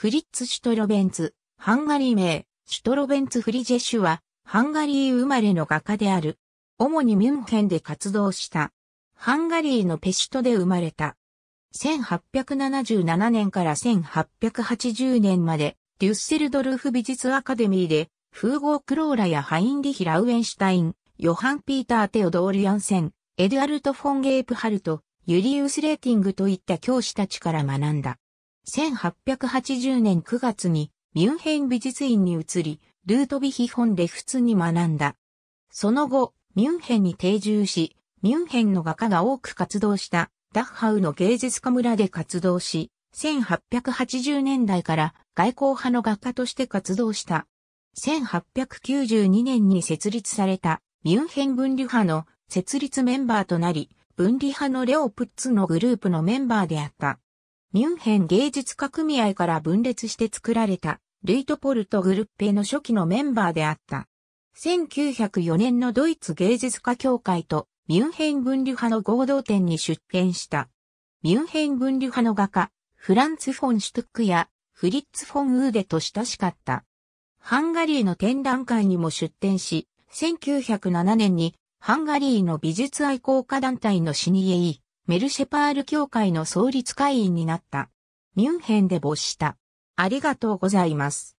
フリッツ・シュトロベンツ、ハンガリー名、シュトロベンツ・フリジェシュは、ハンガリー生まれの画家である。主にミュンヘンで活動した。ハンガリーのペシュトで生まれた。1877年から1880年まで、デュッセルドルフ美術アカデミーで、フーゴー・クローラやハインリヒ・ラウエンシュタイン、ヨハン・ピーター・テオドール・ヤンセン、エドゥアルト・フォン・ゲープハルト、ユリウス・レーティングといった教師たちから学んだ。1880年9月にミュンヘン美術院に移り、ルートビヒン・レフツに学んだ。その後、ミュンヘンに定住し、ミュンヘンの画家が多く活動したダッハウの芸術家村で活動し、1880年代から外交派の画家として活動した。1892年に設立されたミュンヘン分離派の設立メンバーとなり、分離派のレオプッツのグループのメンバーであった。ミュンヘン芸術家組合から分裂して作られた、ルイトポルトグルッペの初期のメンバーであった。1904年のドイツ芸術家協会とミュンヘン分離派の合同展に出展した。ミュンヘン分離派の画家、フランツ・フォン・シュトックやフリッツ・フォン・ウーデと親しかった。ハンガリーの展覧会にも出展し、1907年にハンガリーの美術愛好家団体のシニエイ、メルシェパール協会の創立会員になった。ミュンヘンで没した。ありがとうございます。